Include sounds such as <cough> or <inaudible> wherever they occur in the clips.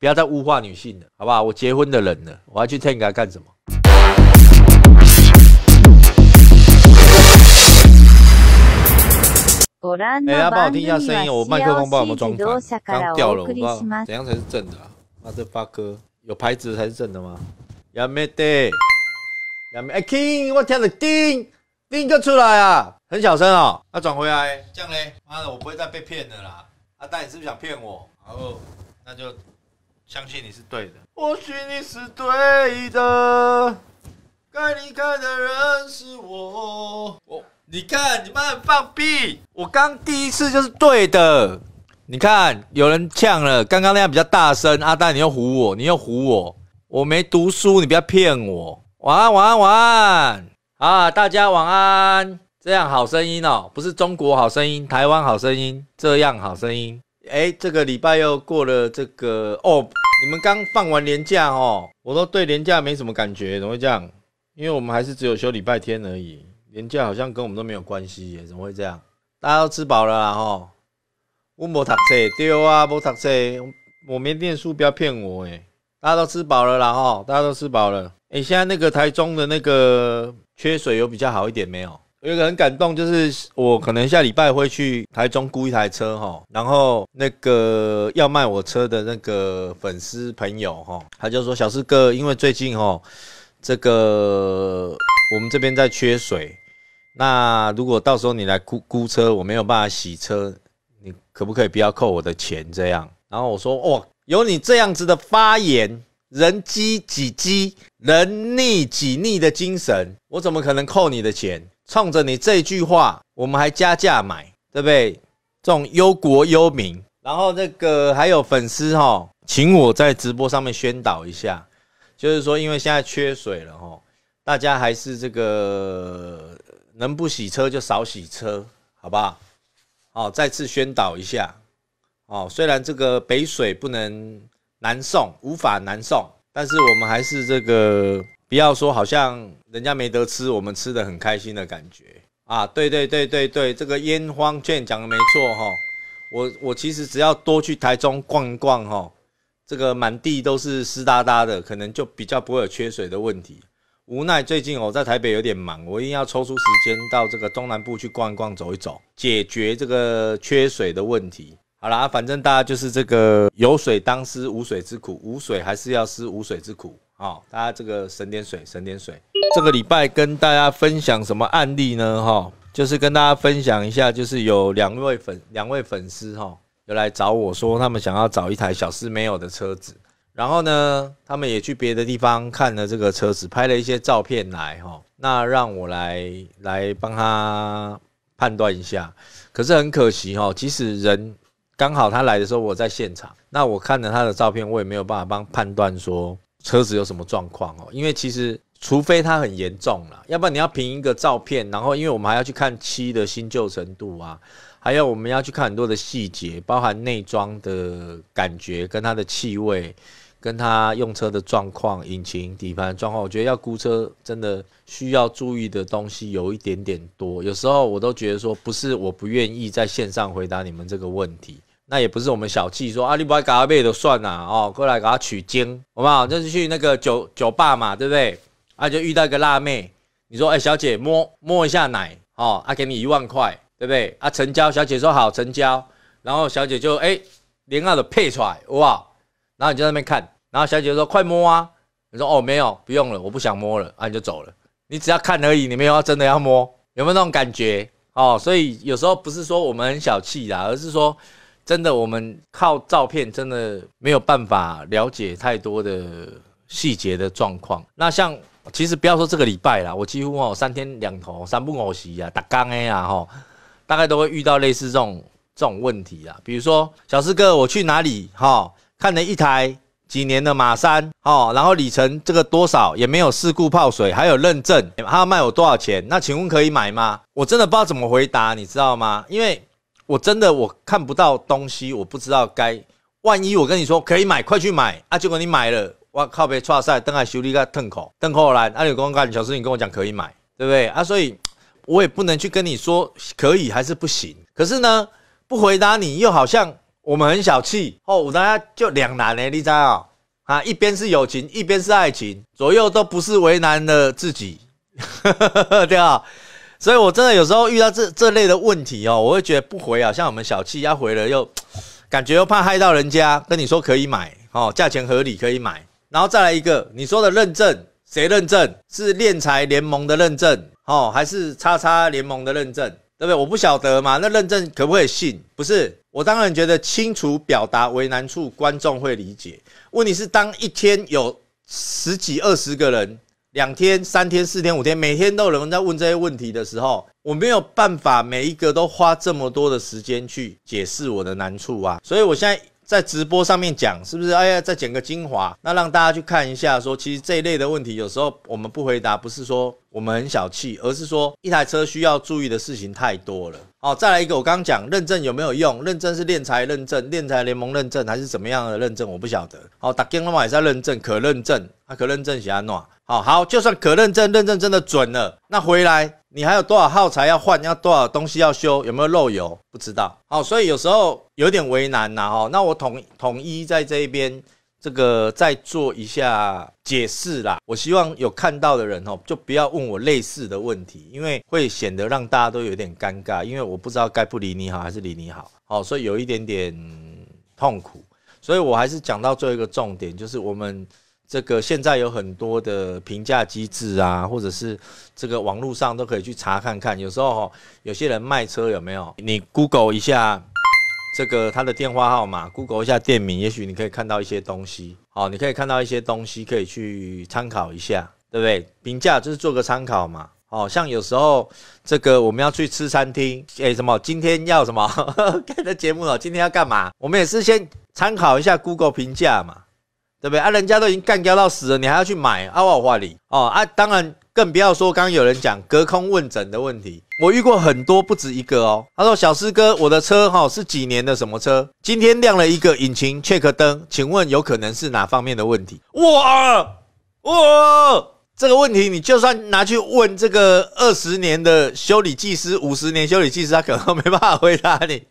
不要再物化女性了，好不好？我结婚的人了，我要去 t h n k 他干什么？哎呀，帮我听一下声音，我麦克风包有没装态？刚掉了，我不知道怎样才是正的啊！妈的，八哥有牌子才是正的吗？亚美爹，亚美，哎 g 我听了叮叮就出来啊，很小声哦，他转回来，这样嘞。妈的，我不会再被骗的啦！阿蛋，你是不是想骗我？然后那就。相信你是对的。或许你是对的，该离开的人是我。我，你看，你们放屁！我刚第一次就是对的。你看，有人呛了，刚刚那样比较大声。阿呆，你又唬我，你又唬我，我没读书，你不要骗我。晚安，晚安，晚安。啊，大家晚安。这样好声音哦，不是中国好声音，台湾好声音，这样好声音。哎，这个礼拜又过了这个哦。你们刚放完年假哦，我都对年假没什么感觉，怎么会这样？因为我们还是只有休礼拜天而已，年假好像跟我们都没有关系耶，怎么会这样？大家都吃饱了啦吼，我无读册，对啊，无读册，我没念书，不要骗我诶大家都吃饱了啦吼，大家都吃饱了，诶现在那个台中的那个缺水有比较好一点没有？有一个很感动，就是我可能下礼拜会去台中估一台车哈，然后那个要卖我车的那个粉丝朋友哈，他就说小四哥，因为最近哈，这个我们这边在缺水，那如果到时候你来估估车，我没有办法洗车，你可不可以不要扣我的钱这样？然后我说，哇，有你这样子的发言，人机挤机，人逆挤逆的精神，我怎么可能扣你的钱？冲着你这句话，我们还加价买，对不对？这种忧国忧民，然后那个还有粉丝哈，请我在直播上面宣导一下，就是说因为现在缺水了哈，大家还是这个能不洗车就少洗车，好不好？哦，再次宣导一下。哦，虽然这个北水不能南送，无法南送，但是我们还是这个不要说好像。人家没得吃，我们吃的很开心的感觉啊！对对对对对，这个烟荒券讲的没错哈。我我其实只要多去台中逛一逛哈，这个满地都是湿哒哒的，可能就比较不会有缺水的问题。无奈最近我在台北有点忙，我一定要抽出时间到这个中南部去逛一逛走一走，解决这个缺水的问题。好啦，反正大家就是这个有水当思无水之苦，无水还是要思无水之苦。好，大家这个省点水，省点水。这个礼拜跟大家分享什么案例呢？哈，就是跟大家分享一下，就是有两位粉，两位粉丝哈，有来找我说他们想要找一台小四没有的车子，然后呢，他们也去别的地方看了这个车子，拍了一些照片来哈。那让我来来帮他判断一下，可是很可惜哈，其实人刚好他来的时候我在现场，那我看了他的照片，我也没有办法帮判断说。车子有什么状况哦？因为其实除非它很严重了，要不然你要凭一个照片，然后因为我们还要去看漆的新旧程度啊，还有我们要去看很多的细节，包含内装的感觉、跟它的气味、跟它用车的状况、引擎、底盘状况。我觉得要估车真的需要注意的东西有一点点多，有时候我都觉得说不是我不愿意在线上回答你们这个问题。那也不是我们小气，说啊你不爱搞阿妹的算啦哦，过来给他取经好不好？就是去那个酒酒吧嘛，对不对？啊就遇到一个辣妹，你说哎小姐摸摸一下奶哦，啊给你一万块，对不对？啊成交，小姐说好成交，然后小姐就哎连阿的配出来，哇！然后你在那边看，然后小姐说快摸啊，你说哦没有不用了，我不想摸了，啊你就走了，你只要看而已，你没有要真的要摸，有没有那种感觉哦？所以有时候不是说我们很小气啦，而是说。真的，我们靠照片真的没有办法了解太多的细节的状况。那像，其实不要说这个礼拜啦，我几乎哦三天两头，三不五时啊打刚 A 啊吼，大概都会遇到类似这种这种问题啊。比如说，小四哥，我去哪里？哈，看了一台几年的马三哦，然后里程这个多少，也没有事故泡水，还有认证，他要卖我多少钱？那请问可以买吗？我真的不知道怎么回答，你知道吗？因为。我真的我看不到东西，我不知道该万一我跟你说可以买，快去买啊！结果你买了，我靠被踹塞灯还修理个灯口灯口来。那你跟我干小事，你跟我讲可以买，对不对啊？所以我也不能去跟你说可以还是不行。可是呢，不回答你又好像我们很小气哦，我大家就两难呢，你知道啊，一边是友情，一边是爱情，左右都不是为难了自己，对啊。所以，我真的有时候遇到这这类的问题哦，我会觉得不回啊。像我们小气要回了，又感觉又怕害到人家。跟你说可以买哦，价钱合理可以买。然后再来一个，你说的认证谁认证？是链财联盟的认证哦，还是叉叉联盟的认证？对不对？我不晓得嘛。那认证可不可以信？不是，我当然觉得清楚表达为难处，观众会理解。问题是，当一天有十几二十个人。两天、三天、四天、五天，每天都有人在问这些问题的时候，我没有办法每一个都花这么多的时间去解释我的难处啊。所以，我现在在直播上面讲，是不是？哎呀，再剪个精华，那让大家去看一下。说，其实这一类的问题，有时候我们不回答，不是说我们很小气，而是说一台车需要注意的事情太多了。好，再来一个，我刚刚讲认证有没有用？认证是练才认证、练才联盟认证，还是怎么样的认证？我不晓得。好，打金了吗？也是认证，可认证，啊，可认证，喜欢诺。好好，就算可认证，认证真的准了，那回来你还有多少耗材要换？要多少东西要修？有没有漏油？不知道。好，所以有时候有点为难呐。哦，那我统统一在这一边，这个再做一下解释啦。我希望有看到的人，哦，就不要问我类似的问题，因为会显得让大家都有点尴尬，因为我不知道该不理你好还是理你好。好，所以有一点点痛苦。所以我还是讲到最后一个重点，就是我们。这个现在有很多的评价机制啊，或者是这个网络上都可以去查看看。有时候吼，有些人卖车有没有？你 Google 一下这个他的电话号码，Google 一下店名，也许你可以看到一些东西。好，你可以看到一些东西，可以去参考一下，对不对？评价就是做个参考嘛。好像有时候这个我们要去吃餐厅，诶，什么？今天要什么？看 <laughs> 的节目了，今天要干嘛？我们也是先参考一下 Google 评价嘛。对不对啊？人家都已经干掉到死了，你还要去买啊？我话你哦啊！当然，更不要说刚刚有人讲隔空问诊的问题，我遇过很多不止一个哦。他说：“小师哥，我的车哈是几年的什么车？今天亮了一个引擎 check 灯，请问有可能是哪方面的问题？”哇哇，这个问题你就算拿去问这个二十年的修理技师，五十年修理技师，他可能没办法回答你。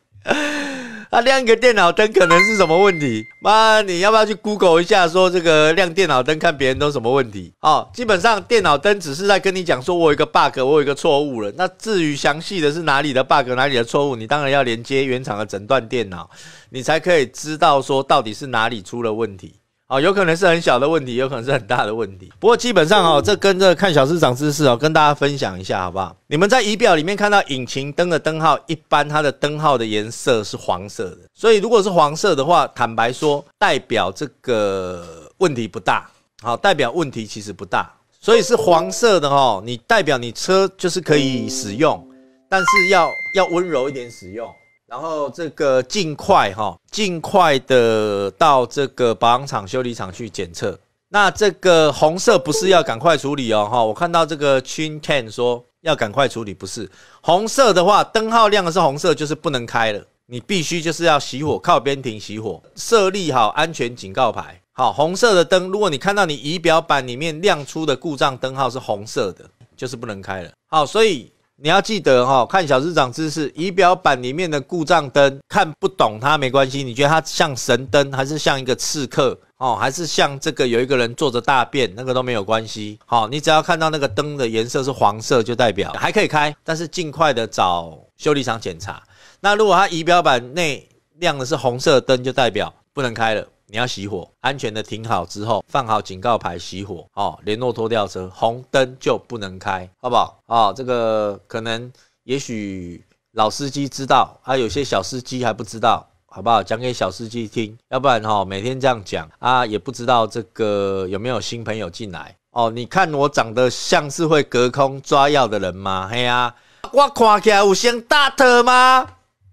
那亮一个电脑灯可能是什么问题？妈，你要不要去 Google 一下，说这个亮电脑灯看别人都什么问题？哦，基本上电脑灯只是在跟你讲说，我有一个 bug，我有一个错误了。那至于详细的是哪里的 bug，哪里的错误，你当然要连接原厂的诊断电脑，你才可以知道说到底是哪里出了问题。啊，有可能是很小的问题，有可能是很大的问题。不过基本上哦，这跟这看小市场知识哦，跟大家分享一下好不好？你们在仪表里面看到引擎灯的灯号，一般它的灯号的颜色是黄色的。所以如果是黄色的话，坦白说，代表这个问题不大，好，代表问题其实不大。所以是黄色的哈，你代表你车就是可以使用，但是要要温柔一点使用。然后这个尽快哈，尽快的到这个保养厂、修理厂去检测。那这个红色不是要赶快处理哦哈，我看到这个 Chin Ten 说要赶快处理，不是红色的话，灯号亮的是红色，就是不能开了。你必须就是要熄火、靠边停、熄火，设立好安全警告牌。好，红色的灯，如果你看到你仪表板里面亮出的故障灯号是红色的，就是不能开了。好，所以。你要记得哈，看小市长知识仪表板里面的故障灯，看不懂它没关系。你觉得它像神灯，还是像一个刺客哦，还是像这个有一个人坐着大便，那个都没有关系。好，你只要看到那个灯的颜色是黄色，就代表还可以开，但是尽快的找修理厂检查。那如果它仪表板内亮的是红色灯，就代表不能开了。你要熄火，安全的停好之后，放好警告牌，熄火哦。联络拖吊车，红灯就不能开，好不好？啊，这个可能也许老司机知道，啊，有些小司机还不知道，好不好？讲给小司机听，要不然哈，每天这样讲啊，也不知道这个有没有新朋友进来哦。你看我长得像是会隔空抓药的人吗？嘿呀，我看起来有像大特吗？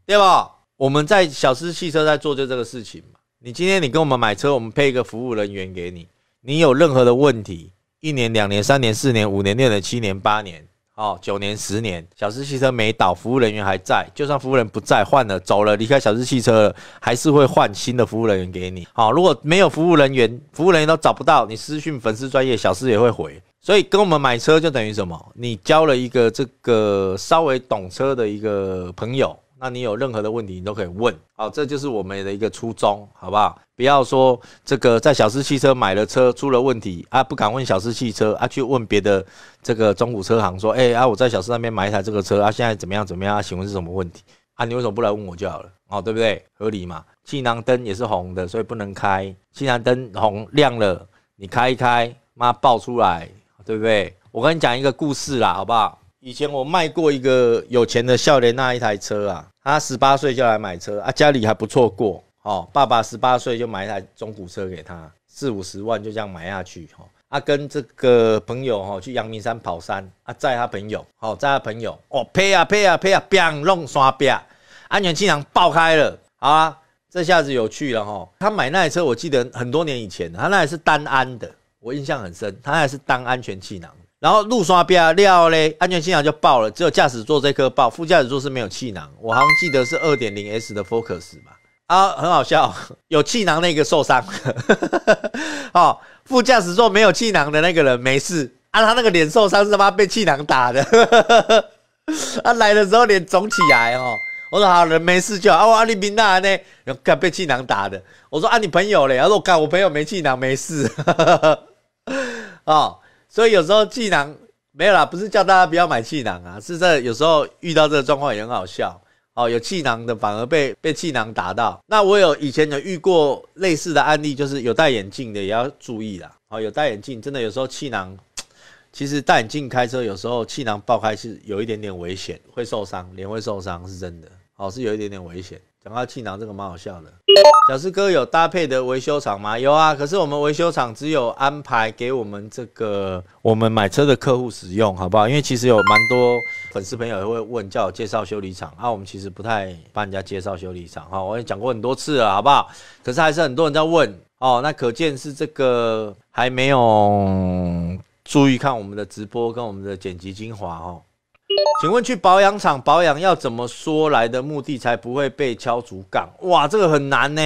对不？我们在小司汽车在做就这个事情。你今天你跟我们买车，我们配一个服务人员给你。你有任何的问题，一年、两年、三年、四年、五年、六年、七年、八年，哦，九年、十年，小狮汽车没倒，服务人员还在。就算服务人不在，换了走了，离开小狮汽车了，还是会换新的服务人员给你。好，如果没有服务人员，服务人员都找不到，你私讯粉丝专业小狮也会回。所以跟我们买车就等于什么？你交了一个这个稍微懂车的一个朋友。那你有任何的问题，你都可以问，好，这就是我们的一个初衷，好不好？不要说这个在小狮汽车买了车出了问题啊，不敢问小狮汽车啊，去问别的这个中古车行说，哎啊，我在小狮那边买一台这个车啊，现在怎么样怎么样？啊？请问是什么问题啊？你为什么不来问我就好了？哦，对不对？合理嘛？气囊灯也是红的，所以不能开。气囊灯红亮了，你开一开，妈爆出来，对不对？我跟你讲一个故事啦，好不好？以前我卖过一个有钱的笑脸那一台车啊，他十八岁就来买车啊，家里还不错过，哦。爸爸十八岁就买一台中古车给他，四五十万就这样买下去，哈，他跟这个朋友哈去阳明山跑山啊，载他朋友，好，载他朋友，哦，呸啊呸啊呸啊，砰，弄刷，啪，安全气囊爆开了，啊，这下子有趣了哈，他买那台车我记得很多年以前，他那还是单安的，我印象很深，他那还是单安全气囊。然后路刷边料嘞，安全气囊就爆了，只有驾驶座这颗爆，副驾驶座是没有气囊。我好像记得是二点零 S 的 Focus 嘛，啊，很好笑，<laughs> 有气囊那个受伤，好，<laughs> 副驾驶座没有气囊的那个人没事，啊，他那个脸受伤是他妈被气囊打的，<laughs> 啊，来的时候脸肿起来哦。我说好人没事就好。啊，我阿里宾娜呢？干被气囊打的，我说啊，你朋友嘞？他说我干，我朋友没气囊，没事，啊。所以有时候气囊没有啦，不是叫大家不要买气囊啊，是这有时候遇到这个状况也很好笑哦。有气囊的反而被被气囊打到。那我有以前有遇过类似的案例，就是有戴眼镜的也要注意啦。哦，有戴眼镜真的有时候气囊，其实戴眼镜开车有时候气囊爆开是有一点点危险，会受伤，脸会受伤是真的。哦，是有一点点危险。讲到气囊这个蛮好笑的。小 <laughs> 四哥有搭配的维修厂吗？有啊，可是我们维修厂只有安排给我们这个我们买车的客户使用，好不好？因为其实有蛮多粉丝朋友也会问叫我介绍修理厂啊，我们其实不太帮人家介绍修理厂哈，我也讲过很多次了，好不好？可是还是很多人在问哦，那可见是这个还没有注意看我们的直播跟我们的剪辑精华哦。请问去保养厂保养要怎么说来的目的才不会被敲竹杠？哇，这个很难呢，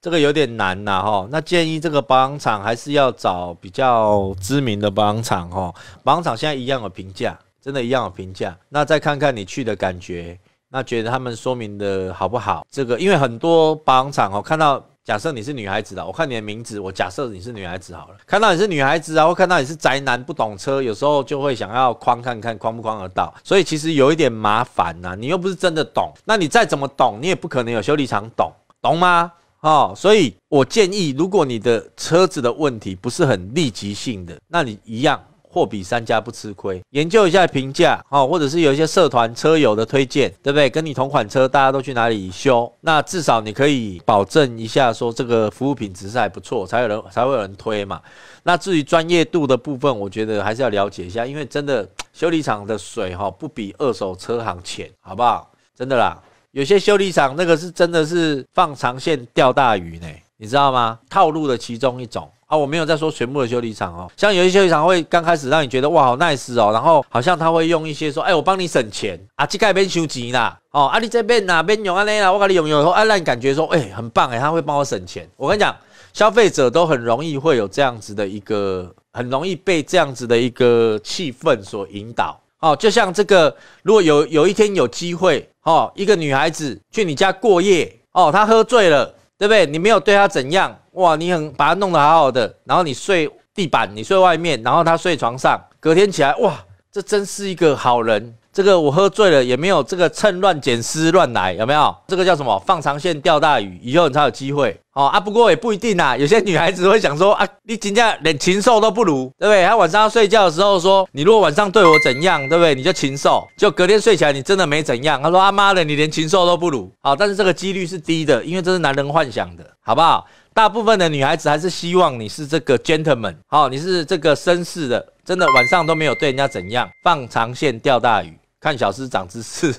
这个有点难呐哈。那建议这个保养厂还是要找比较知名的保养厂哈。保养厂现在一样有评价，真的一样有评价。那再看看你去的感觉，那觉得他们说明的好不好？这个因为很多保养厂哦，看到。假设你是女孩子的，我看你的名字，我假设你是女孩子好了。看到你是女孩子啊，或看到你是宅男不懂车，有时候就会想要框看看框不框得到，所以其实有一点麻烦呐。你又不是真的懂，那你再怎么懂，你也不可能有修理厂懂，懂吗？哦，所以我建议，如果你的车子的问题不是很立即性的，那你一样。货比三家不吃亏，研究一下评价，哈，或者是有一些社团车友的推荐，对不对？跟你同款车，大家都去哪里修？那至少你可以保证一下，说这个服务品质是还不错，才有人才会有人推嘛。那至于专业度的部分，我觉得还是要了解一下，因为真的修理厂的水哈不比二手车行浅，好不好？真的啦，有些修理厂那个是真的是放长线钓大鱼呢，你知道吗？套路的其中一种。啊，我没有在说全部的修理厂哦，像有些修理厂会刚开始让你觉得哇好 nice 哦，然后好像他会用一些说，哎，我帮你省钱啊，这盖边修几啦，哦，啊你这边哪边用啊内啊，我把你用用后，啊、让你感觉说，哎，很棒哎，他会帮我省钱。我跟你讲，消费者都很容易会有这样子的一个，很容易被这样子的一个气氛所引导。哦，就像这个，如果有有一天有机会，哦，一个女孩子去你家过夜，哦，她喝醉了。对不对？你没有对他怎样？哇，你很把他弄得好好的，然后你睡地板，你睡外面，然后他睡床上，隔天起来，哇，这真是一个好人。这个我喝醉了也没有，这个趁乱捡尸乱来有没有？这个叫什么？放长线钓大鱼，以后你才有机会哦啊！不过也不一定啊，有些女孩子会想说啊，你今天连禽兽都不如，对不对？她晚上要睡觉的时候说，你如果晚上对我怎样，对不对？你就禽兽，就隔天睡起来你真的没怎样。她说啊妈的，你连禽兽都不如。好，但是这个几率是低的，因为这是男人幻想的，好不好？大部分的女孩子还是希望你是这个 gentleman，好，你是这个绅士的，真的晚上都没有对人家怎样，放长线钓大鱼。看小师长知事，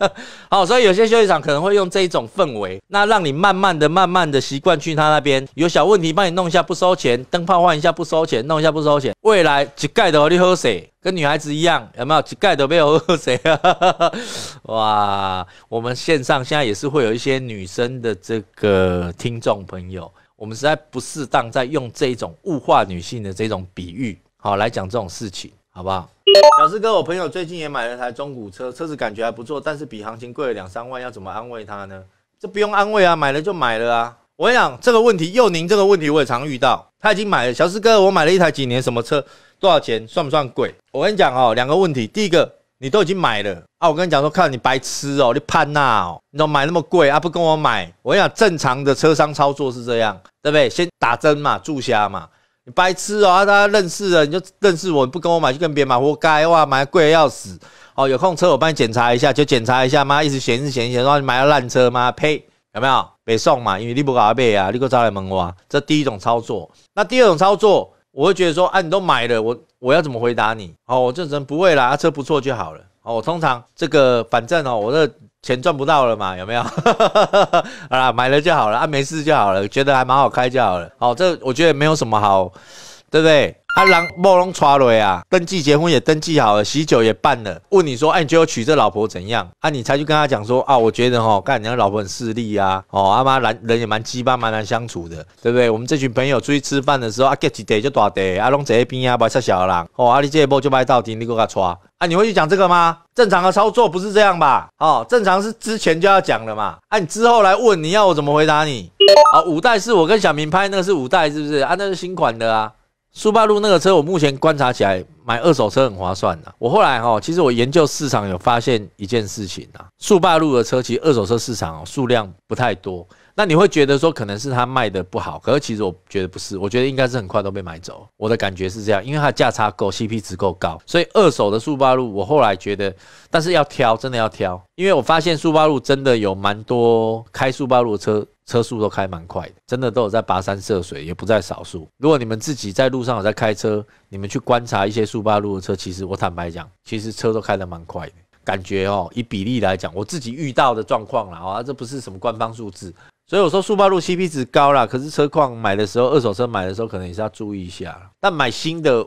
<laughs> 好，所以有些修理厂可能会用这一种氛围，那让你慢慢的、慢慢的习惯去他那边，有小问题帮你弄一下不收钱，灯泡换一下不收钱，弄一下不收钱。未来乞丐的 o 喝谁？跟女孩子一样，有没有乞丐的没有喝谁啊？<laughs> 哇，我们线上现在也是会有一些女生的这个听众朋友，我们实在不适当在用这种物化女性的这种比喻，好来讲这种事情，好不好？小四哥，我朋友最近也买了台中古车，车子感觉还不错，但是比行情贵了两三万，要怎么安慰他呢？这不用安慰啊，买了就买了啊！我跟你讲，这个问题，幼宁这个问题我也常遇到。他已经买了，小四哥，我买了一台几年什么车，多少钱，算不算贵？我跟你讲哦，两个问题。第一个，你都已经买了啊！我跟你讲说，看你白痴哦，你潘娜哦，你怎么买那么贵啊？不跟我买？我跟你讲，正常的车商操作是这样，对不对？先打针嘛，注销嘛。你白痴哦，家认识了你就认识我，不跟我买就跟别人买，活该哇！买贵的要死哦，有空车我帮你检查一下，就检查一下嘛，一直嫌这嫌那，你买了烂车吗？呸，有没有别送嘛？因为你不搞阿贝啊，你我招来我啊。这第一种操作。那第二种操作，我会觉得说，啊，你都买了，我我要怎么回答你？哦，我这人不会啦，车不错就好了。哦，我通常这个反正哦，我的。钱赚不到了嘛，有没有？<laughs> 好了，买了就好了，啊，没事就好了，觉得还蛮好开就好了。好，这我觉得没有什么好，对不对？阿人莫龙抓了呀！登记结婚也登记好了，喜酒也办了。问你说，哎，你觉得娶这老婆怎样？啊，你才去跟他讲说，啊，我觉得哈，干你家老婆很势利啊，哦，阿妈难人也蛮鸡巴，蛮难相处的，对不对？我们这群朋友出去吃饭的时候，啊 get 得就大得，阿拢坐一边啊不要吃小人。哦，啊，你这一波就卖到底，你给我抓！啊，你会去讲这个吗？正常的操作不是这样吧？哦，正常是之前就要讲了嘛。啊，你之后来问，你要我怎么回答你？啊，五代是我跟小明拍，那个是五代是不是？啊，那是新款的啊。速八路那个车，我目前观察起来买二手车很划算的。我后来哈，其实我研究市场有发现一件事情呐，速八路的车其实二手车市场哦数量不太多。那你会觉得说可能是它卖的不好，可是其实我觉得不是，我觉得应该是很快都被买走。我的感觉是这样，因为它价差够，CP 值够高，所以二手的速八路我后来觉得，但是要挑，真的要挑，因为我发现速八路真的有蛮多开速八路的车。车速都开蛮快的，真的都有在跋山涉水，也不在少数。如果你们自己在路上有在开车，你们去观察一些速八路的车，其实我坦白讲，其实车都开的蛮快的，感觉哦。以比例来讲，我自己遇到的状况啦，啊，这不是什么官方数字，所以我说速八路 C P 值高啦，可是车况买的时候，二手车买的时候可能也是要注意一下。但买新的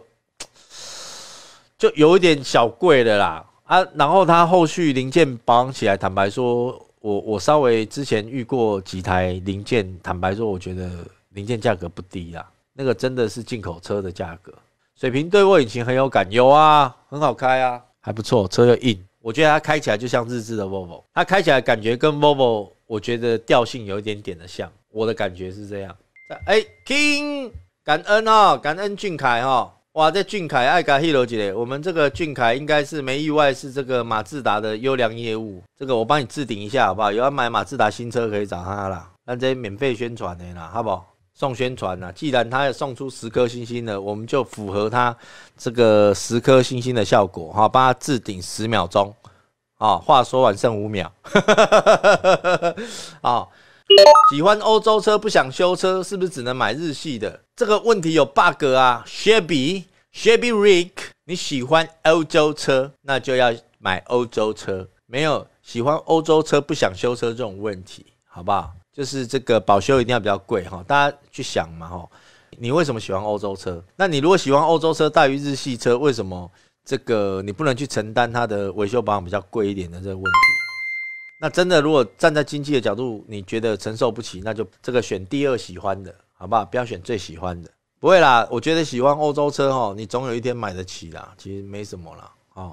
就有一点小贵的啦，啊，然后它后续零件养起来，坦白说。我我稍微之前遇过几台零件，坦白说，我觉得零件价格不低啊。那个真的是进口车的价格。水平对卧引擎很有感有啊，很好开啊，还不错，车又硬，我觉得它开起来就像日制的 v l v o 它开起来感觉跟 v l v o 我觉得调性有一点点的像，我的感觉是这样。哎，King，感恩啊，感恩俊凯哦。哇，这俊凯爱嘎二楼 o 姐，我们这个俊凯应该是没意外是这个马自达的优良业务，这个我帮你置顶一下好不好？有要买马自达新车可以找他啦，那这免费宣传的啦，好不好？送宣传啦，既然他也送出十颗星星了，我们就符合他这个十颗星星的效果，好，帮他置顶十秒钟。啊，话说完剩五秒。<laughs> 啊，喜欢欧洲车不想修车，是不是只能买日系的？这个问题有 bug 啊，s h b y Shabby Rick，你喜欢欧洲车，那就要买欧洲车。没有喜欢欧洲车不想修车这种问题，好不好？就是这个保修一定要比较贵哈。大家去想嘛哈，你为什么喜欢欧洲车？那你如果喜欢欧洲车大于日系车，为什么这个你不能去承担它的维修保养比较贵一点的这个问题？那真的如果站在经济的角度，你觉得承受不起，那就这个选第二喜欢的，好不好？不要选最喜欢的。不会啦，我觉得喜欢欧洲车哈，你总有一天买得起啦，其实没什么啦啊。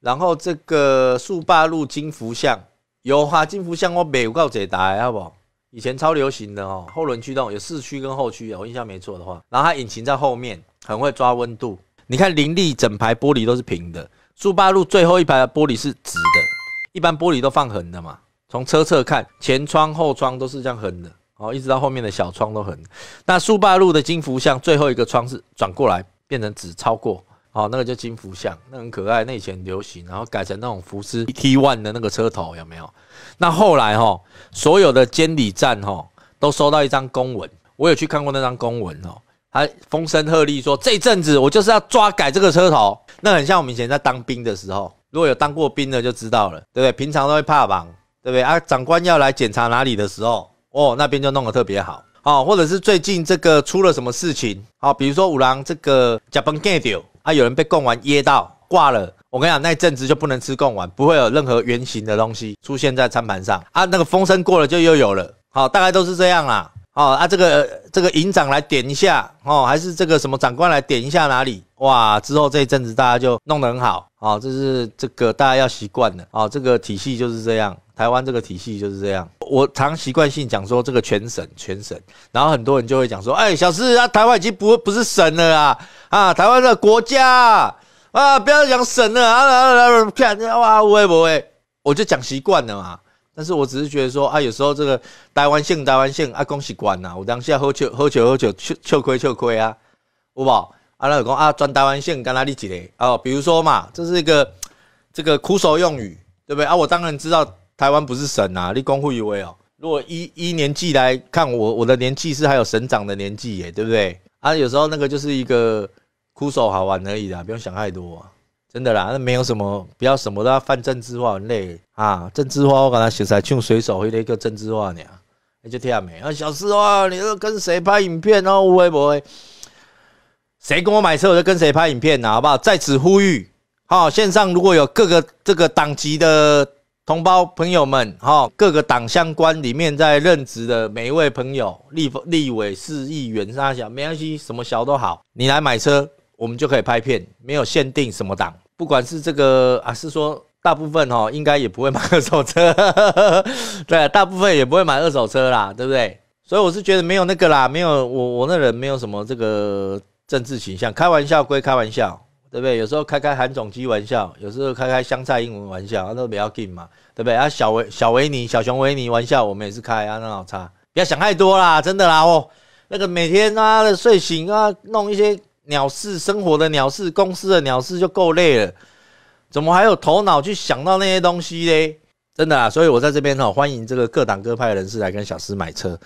然后这个速霸路金福像有哈，金福像我有告解答好不好？以前超流行的哦，后轮驱动有四驱跟后驱啊，我印象没错的话。然后它引擎在后面，很会抓温度。你看凌立整排玻璃都是平的，速霸路最后一排的玻璃是直的，一般玻璃都放横的嘛。从车侧看，前窗后窗都是这样横的。哦，一直到后面的小窗都很。那树八路的金福像最后一个窗是转过来变成只超过，哦，那个叫金福像，那很可爱，那以前流行，然后改成那种福斯 t One 的那个车头有没有？那后来哈，所有的监理站哈都收到一张公文，我有去看过那张公文哦，他风声鹤唳说这阵子我就是要抓改这个车头，那很像我们以前在当兵的时候，如果有当过兵的就知道了，对不对？平常都会怕绑，对不对？啊，长官要来检查哪里的时候。哦，那边就弄得特别好，哦，或者是最近这个出了什么事情，哦，比如说五郎这个甲崩 p a 啊，有人被贡丸噎到挂了，我跟你讲，那一阵子就不能吃贡丸，不会有任何圆形的东西出现在餐盘上，啊，那个风声过了就又有了，好，大概都是这样啦，哦，啊，这个这个营长来点一下，哦，还是这个什么长官来点一下哪里，哇，之后这一阵子大家就弄得很好，哦，这是这个大家要习惯的，哦，这个体系就是这样。台湾这个体系就是这样，我常习惯性讲说这个全省全省，然后很多人就会讲说，哎，小四啊，台湾已经不不是省了啊啊，台湾的国家啊，不要讲省了啊啊啊！看人家哇，不会，我就讲习惯了嘛，但是我只是觉得说啊，有时候这个台湾性台湾性啊，恭喜官呐，我当下喝酒喝酒喝酒，吃吃亏吃亏啊，吴宝啊老讲啊，赚台湾性干哪里几嘞？哦，比如说嘛，这是一个这个苦手用语，对不对啊？我当然知道。台湾不是省啊，立功会以为哦。如果一一年纪来看，我我的年纪是还有省长的年纪耶，对不对？啊，有时候那个就是一个枯手好玩而已啦，不用想太多，真的啦，那没有什么不要什么都要犯政治化累啊，政治化我刚才写才用随手回了一个政治化你啊，你就听下没啊？小事哦，你说跟谁拍影片哦，会不会？谁跟我买车，我就跟谁拍影片呢，好不好？在此呼吁，好线上如果有各个这个党籍的。同胞朋友们，哈，各个党、相关里面在任职的每一位朋友，立立委、市议员，大小没关系，什么小都好，你来买车，我们就可以拍片，没有限定什么党，不管是这个，啊，是说大部分，哈，应该也不会买二手车，<laughs> 对，大部分也不会买二手车啦，对不对？所以我是觉得没有那个啦，没有我，我那人没有什么这个政治形象，开玩笑归开玩笑。对不对？有时候开开韩总机玩笑，有时候开开香菜英文玩笑，那都比较劲嘛，对不对？啊，小维、小维尼、小熊维尼玩笑，我们也是开啊，那老差，不要想太多啦，真的啦哦。那个每天啊睡醒啊，弄一些鸟事、生活的鸟事、公司的鸟事就够累了，怎么还有头脑去想到那些东西嘞？真的啊，所以我在这边哈，欢迎这个各党各派人士来跟小司买车，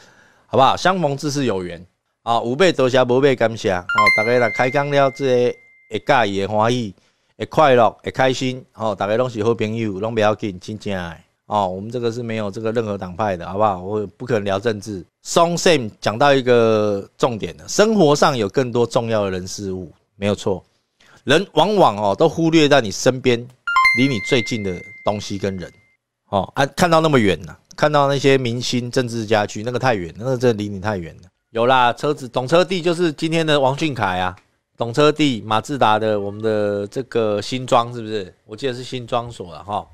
好不好？相逢自是有缘啊，吾辈感谢，五倍感谢哦，大家来开讲了这些。会介意、会欢喜、会快乐、会开心，吼，大家拢是好朋友，拢不要紧，真正诶，哦，我们这个是没有这个任何党派的，好不好？我不可能聊政治。Song same 讲到一个重点了，生活上有更多重要的人事物，没有错。人往往哦都忽略在你身边，离你最近的东西跟人，哦，啊，看到那么远呢？看到那些明星、政治家去，那个太远，那个真的离你太远了。有啦，车子懂车帝就是今天的王俊凯啊。懂车帝马自达的，我们的这个新装是不是？我记得是新装所了哈。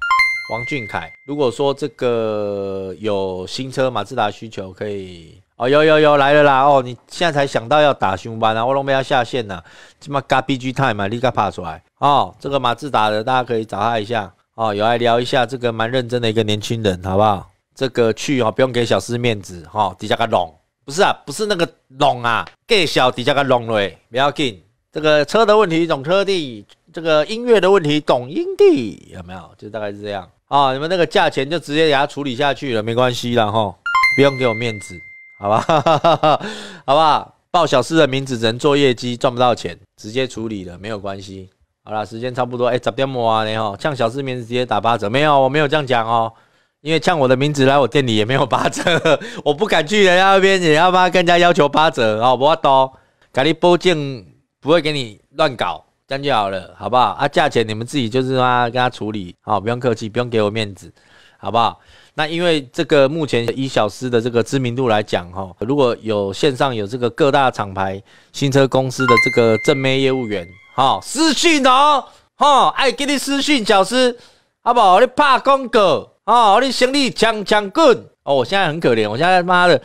王俊凯，如果说这个有新车马自达需求，可以哦，有有有来了啦哦，你现在才想到要打巡班啊？我龙妹要下线呐，他妈噶 B G t i 太嘛，立刻爬出来哦。这个马自达的，大家可以找他一下哦。有来聊一下，这个蛮认真的一个年轻人，好不好？这个去哦，不用给小四面子哈。底下个龙不是啊，不是那个龙啊，个小底下个龙了不要紧。这个车的问题懂车帝，这个音乐的问题懂音帝，有没有？就大概是这样啊。你们那个价钱就直接给他处理下去了，没关系了哈，不用给我面子，好吧？<laughs> 好不好？报小四的名字只能做业绩，赚不到钱，直接处理了，没有关系。好了，时间差不多，哎，怎么点我啊？你好，抢小四名字直接打八折？没有，我没有这样讲哦，因为像我的名字来我店里也没有八折，<laughs> 我不敢去人家那边，人家妈更加要求八折啊。我到，给你保证。不会给你乱搞，这样就好了，好不好？啊，价钱你们自己就是啊，跟他处理，好，不用客气，不用给我面子，好不好？那因为这个目前以小时的这个知名度来讲，哈，如果有线上有这个各大厂牌新车公司的这个正妹业务员，哦，私讯哦，哈，爱给你私讯小师，好不好？你怕公狗哦，你行李强强棍哦，我现在很可怜，我现在妈的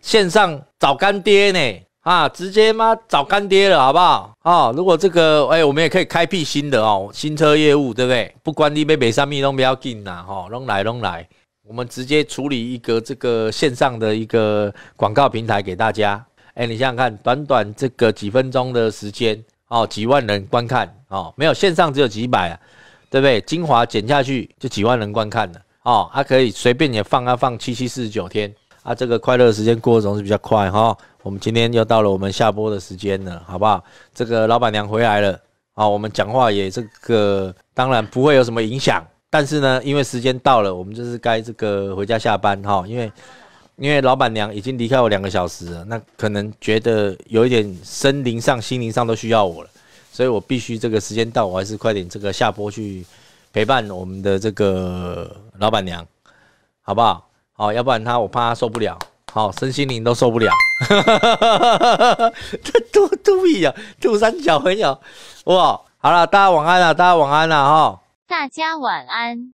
线上找干爹呢。啊，直接妈找干爹了，好不好？哦，如果这个，哎，我们也可以开辟新的哦新车业务，对不对？不管你被北上咪都不要紧呐，哈，弄来弄来，我们直接处理一个这个线上的一个广告平台给大家。哎，你想想看，短短这个几分钟的时间，哦，几万人观看，哦，没有线上只有几百，啊，对不对？精华剪下去就几万人观看了，哦，它可以随便也放啊放七七四十九天。啊，这个快乐的时间过总是比较快哈。我们今天又到了我们下播的时间了，好不好？这个老板娘回来了啊，我们讲话也这个当然不会有什么影响，但是呢，因为时间到了，我们就是该这个回家下班哈。因为因为老板娘已经离开我两个小时了，那可能觉得有一点身灵上、心灵上都需要我了，所以我必须这个时间到，我还是快点这个下播去陪伴我们的这个老板娘，好不好？好，要不然他我怕他受不了，好，身心灵都受不了。哈，<laughs> 哈，哈，哈，哈，哈，哈，哈，哈，哈，哈，哈，哈，大家晚安哈，哈，哈，哈，哈，哈，哈，哈，哈，哈，哈，哈，哈，